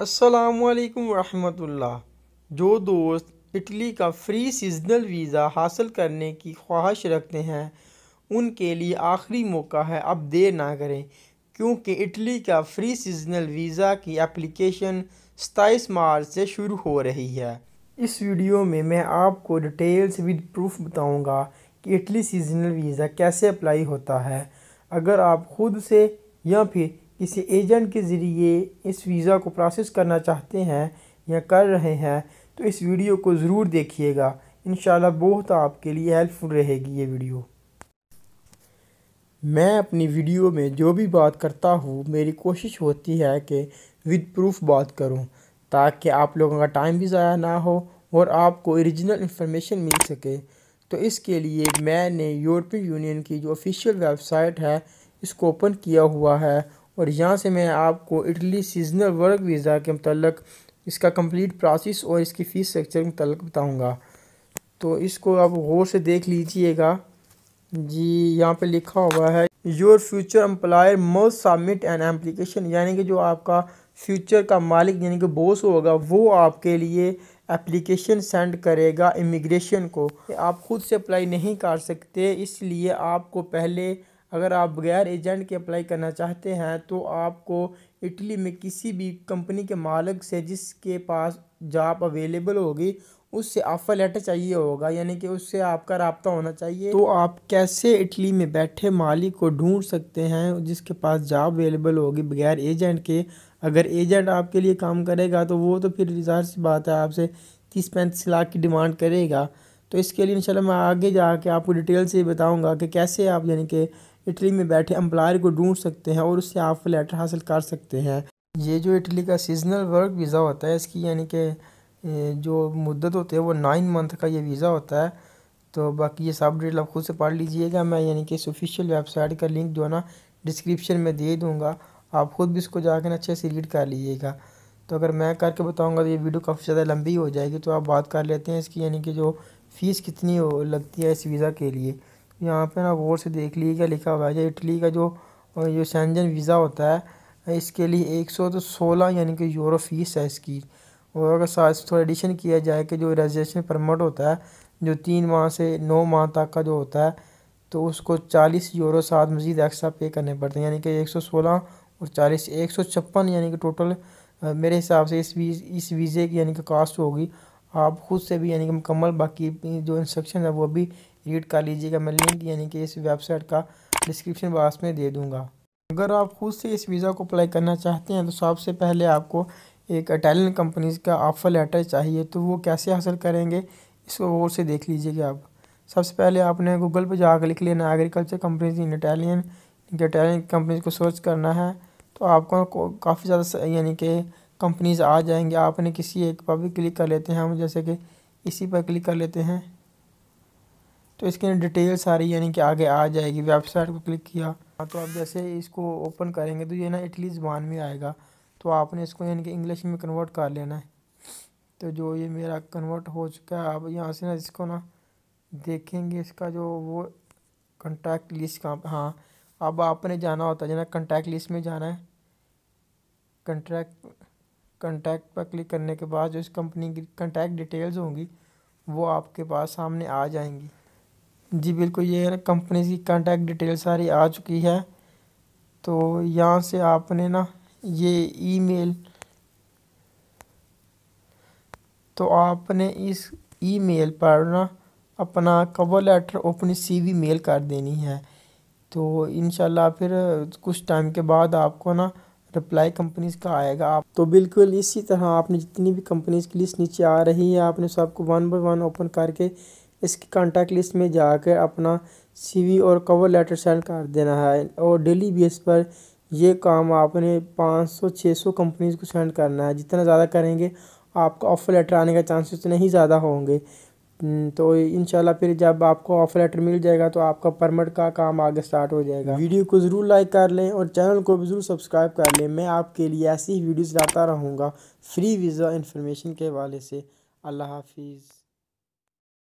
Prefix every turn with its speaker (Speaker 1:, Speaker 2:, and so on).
Speaker 1: असलकम वरहमतुल्लाह जो दोस्त इटली का फ्री सीजनल वीज़ा हासिल करने की ख्वाहिश रखते हैं उनके लिए आखिरी मौका है अब देर ना करें क्योंकि इटली का फ्री सीजनल वीज़ा की एप्लीकेशन सताईस मार्च से शुरू हो रही है इस वीडियो में मैं आपको डिटेल्स विद प्रूफ बताऊंगा कि इटली सीजनल वीज़ा कैसे अप्लाई होता है अगर आप ख़ुद से या फिर किसी एजेंट के ज़रिए इस वीज़ा को प्रोसेस करना चाहते हैं या कर रहे हैं तो इस वीडियो को ज़रूर देखिएगा इन बहुत आपके लिए हेल्पफुल रहेगी ये वीडियो मैं अपनी वीडियो में जो भी बात करता हूँ मेरी कोशिश होती है कि विद प्रूफ बात करूँ ताकि आप लोगों का टाइम भी ज़ाया ना हो और आपको ओरिजिनल इन्फॉर्मेशन मिल सके तो इसके लिए मैंने यूरोपियन यूनियन की जो ऑफिशियल वेबसाइट है इसको ओपन किया हुआ है और यहाँ से मैं आपको इटली सीजनल वर्क वीज़ा के मतलब इसका कंप्लीट प्रोसेस और इसकी फ़ीस स्ट्रक्चर के मतलब बताऊँगा तो इसको आप गौर से देख लीजिएगा जी यहाँ पे लिखा हुआ है your future employer must submit an application यानी कि जो आपका फ्यूचर का मालिक यानी कि बॉस होगा वो आपके लिए एप्लीकेशन सेंड करेगा इमिग्रेशन को आप खुद से अप्लाई नहीं कर सकते इसलिए आपको पहले अगर आप बगैर एजेंट के अप्लाई करना चाहते हैं तो आपको इटली में किसी भी कंपनी के मालिक से जिसके पास जॉब अवेलेबल होगी उससे ऑफ़र लेटर चाहिए होगा यानी कि उससे आपका रबता होना चाहिए तो आप कैसे इटली में बैठे मालिक को ढूंढ सकते हैं जिसके पास जॉब अवेलेबल होगी बगैर एजेंट के अगर एजेंट आपके लिए काम करेगा तो वो तो फिर रिजार सी बात है आपसे तीस पैंतीस लाख की डिमांड करेगा तो इसके लिए इंशाल्लाह मैं आगे कर आपको डिटेल से बताऊंगा कि कैसे आप यानी कि इटली में बैठे अम्प्लायर को ढूंढ सकते हैं और उससे आप लेटर हासिल कर सकते हैं ये जो इटली का सीजनल वर्क वीज़ा होता है इसकी यानी कि जो मुद्दत होती है वो नाइन मंथ का ये वीज़ा होता है तो बाकी ये सब डिटेल आप खुद से पढ़ लीजिएगा मैं यानी कि इस ऑफिशियल वेबसाइट का लिंक जो है ना डिस्क्रिप्शन में दे दूँगा आप ख़ुद भी इसको जाकर अच्छे से रीड कर लीजिएगा तो अगर मैं करके बताऊँगा तो ये वीडियो काफ़ी ज़्यादा लंबी हो जाएगी तो आप बात कर लेते हैं इसकी यानी कि जो फ़ीस कितनी हो लगती है इस वीज़ा के लिए यहाँ पे ना गौर से देख लीजिएगा लिखा हुआ है इटली का जो जो सेंजन वीज़ा होता है इसके लिए एक सौ तो सोलह यानी कि यूरो फीस है इसकी और अगर साथ थोड़ा एडिशन किया जाए कि जो रेजिस्ट्रेशन परमिट होता है जो तीन माह से नौ माह तक का जो होता है तो उसको चालीस यूरो साथ मज़ीद एक्स्ट्रा पे करने पड़ते हैं यानी कि एक सौ सोलह और चालीस एक सौ छप्पन यानी कि टोटल मेरे हिसाब से इस वीज़ इस वीज़े की यानी कि कास्ट होगी आप खुद से भी यानी कि मुकम्मल बाकी जो इंस्ट्रक्शन है वो भी रीड कर लीजिएगा मैं लिंक यानी कि इस वेबसाइट का डिस्क्रिप्शन बॉक्स में दे दूँगा अगर आप खुद से इस वीज़ा को अप्लाई करना चाहते हैं तो सबसे पहले आपको एक इटालियन कंपनीज़ का ऑफ़र लेटर चाहिए तो वो कैसे हासिल करेंगे इसको गौर से देख लीजिएगा आप सबसे पहले आपने गूगल पर जाकर लिख लेना agriculture companies in Italian Italian companies को सर्च करना है तो आपको काफ़ी ज़्यादा यानी कि कंपनीज आ जाएंगे आपने किसी एक पर भी क्लिक कर लेते हैं हम जैसे कि इसी पर क्लिक कर लेते हैं तो इसके डिटेल सारी यानी कि आगे आ जाएगी वेबसाइट को क्लिक किया तो आप जैसे इसको ओपन करेंगे तो ये ना इटली ज़बान में आएगा तो आपने इसको यानी कि इंग्लिश में कन्वर्ट कर लेना है तो जो ये मेरा कन्वर्ट हो चुका है आप यहाँ से ना इसको ना देखेंगे इसका जो वो कंटैक्ट लिस्ट कहाँ हाँ अब आपने जाना होता है ना कंटैक्ट लिस्ट में जाना है कंट्रैक्ट कंटैक्ट पर क्लिक करने के बाद जो इस कंपनी की कंटैक्ट डिटेल्स होंगी वो आपके पास सामने आ जाएंगी जी बिल्कुल ये कंपनी की कांटेक्ट डिटेल सारी आ चुकी है तो यहाँ से आपने ना ये ईमेल तो आपने इस ईमेल पर ना अपना कवर लेटर अपनी सीवी मेल कर देनी है तो इन फिर कुछ टाइम के बाद आपको ना रिप्लाई कंपनीज का आएगा आप तो बिल्कुल इसी तरह आपने जितनी भी कंपनीज की लिस्ट नीचे आ रही है आपने सबको वन बाय वन ओपन करके इसकी कांटेक्ट लिस्ट में जाकर अपना सीवी और कवर लेटर सेंड कर देना है और डेली बेस पर यह काम आपने 500-600 कंपनीज को सेंड करना है जितना ज़्यादा करेंगे आपका ऑफ़र लेटर आने का चांस उतने ही ज़्यादा होंगे हम्म, तो इन फिर जब आपको ऑफ़र लेटर मिल जाएगा तो आपका परमिट का काम आगे स्टार्ट हो जाएगा वीडियो को ज़रूर लाइक कर लें और चैनल को भी ज़रूर सब्सक्राइब कर लें मैं आपके लिए ऐसी ही वीडियोज़ लाता रहूँगा फ्री वीज़ा इन्फॉर्मेशन के हवाले से अल्लाह हाफिज़